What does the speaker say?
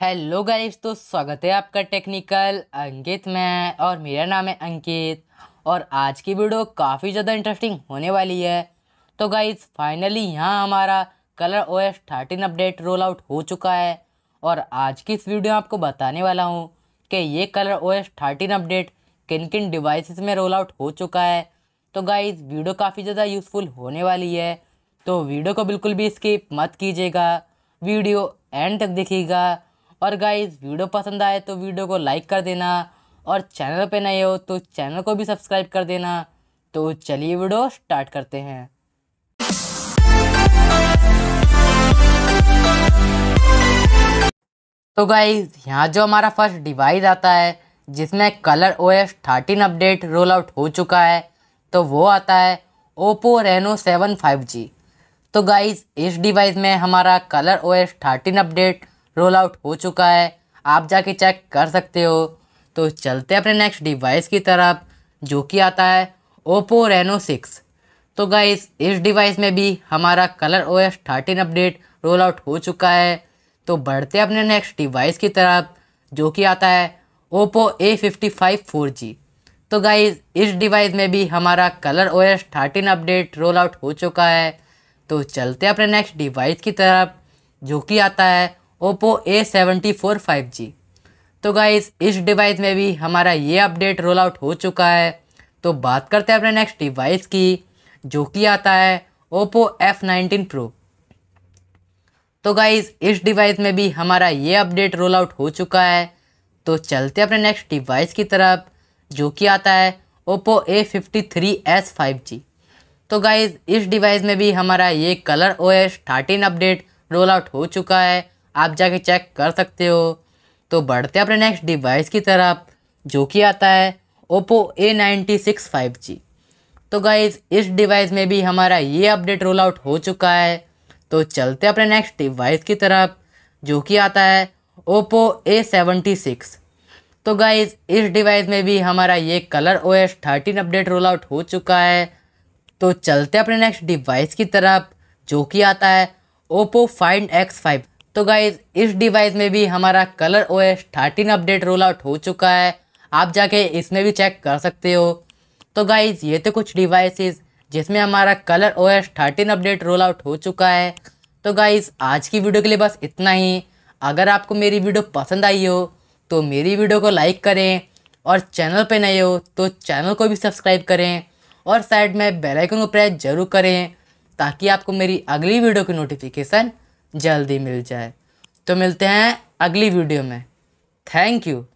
hello guys तो स्वागत है आपका टेक्निकल अंकित में और मेरा नाम है अंकित और आज की वीडियो काफ़ी ज़्यादा इंटरेस्टिंग होने वाली है तो गाइस फाइनली यहाँ हमारा Color O S thirteen update roll out हो चुका है और आज की इस वीडियो में आपको बताने वाला हूँ कि ये Color O S thirteen update किन किन डिवाइसेस में रोल आउट हो चुका है तो गाइज़ वीडियो काफ़ी ज़्यादा यूज़फुल होने वाली है तो वीडियो को बिल्कुल भी स्किप मत कीजिएगा वीडियो एंड तक देखिएगा और गाइज वीडियो पसंद आए तो वीडियो को लाइक कर देना और चैनल पे नए हो तो चैनल को भी सब्सक्राइब कर देना तो चलिए वीडियो स्टार्ट करते हैं तो गाइज यहाँ जो हमारा फर्स्ट डिवाइस आता है जिसमें Color O S thirteen update roll out हो चुका है तो वो आता है Oppo Reno seven five G तो गाइज इस डिवाइस में हमारा Color O S thirteen update roll out हो चुका है आप जाके चेक कर सकते हो तो चलते अपने नेक्स्ट डिवाइस की तरफ जो कि आता है ओप्पो रेनो सिक्स तो गाइस इस डिवाइस में भी हमारा Color O S thirteen update roll out हो चुका है तो बढ़ते अपने नेक्स्ट डिवाइस की तरफ जो कि आता है Oppo A fifty five four G तो गाइज इस डिवाइस में भी हमारा Color O S thirteen update roll out हो चुका है तो चलते अपने नेक्स्ट डिवाइस की तरफ जो कि आता है Oppo A seventy four five G तो गाइज इस डिवाइस में भी हमारा ये अपडेट रोल आउट हो चुका है तो बात करते हैं अपने नेक्स्ट डिवाइस की जो कि आता है ओप्पो एफ नाइनटीन प्रो तो गाइज इस डिवाइस में भी हमारा ये अपडेट रोल आउट हो चुका है तो चलते अपने नेक्स्ट डिवाइस की तरफ जो कि आता है Oppo A fifty three S five G तो गाइज इस डिवाइस में भी हमारा ये Color O S thirteen update roll out हो चुका है आप जाके चेक कर सकते हो तो बढ़ते अपने नेक्स्ट डिवाइस की तरफ जो कि आता है Oppo A ninety six five G तो गाइज इस डिवाइस में भी हमारा ये अपडेट रोल आउट हो चुका है तो चलते अपने नेक्स्ट डिवाइस की तरफ जो कि आता है ओप्पो ए सेवेंटी सिक्स तो गाइज इस डिवाइस में भी हमारा ये Color O S thirteen update roll out हो चुका है तो चलते अपने नेक्स्ट डिवाइस की तरफ जो कि आता है ओप्पो फाइंड एक्स फाइव तो गाइज इस डिवाइस में भी हमारा Color O S thirteen update roll out हो चुका है आप जाके इसमें भी चेक कर सकते हो तो गाइज ये तो कुछ डिवाइसेस जिसमें हमारा Color O S thirteen update roll out हो चुका है तो गाइज आज की वीडियो के लिए बस इतना ही अगर आपको मेरी वीडियो पसंद आई हो तो मेरी वीडियो को लाइक करें और चैनल पर नए हो तो चैनल को भी सब्सक्राइब करें और साइड में बेल आइकन को प्रेस जरूर करें ताकि आपको मेरी अगली वीडियो की नोटिफिकेशन जल्दी मिल जाए तो मिलते हैं अगली वीडियो में थैंक यू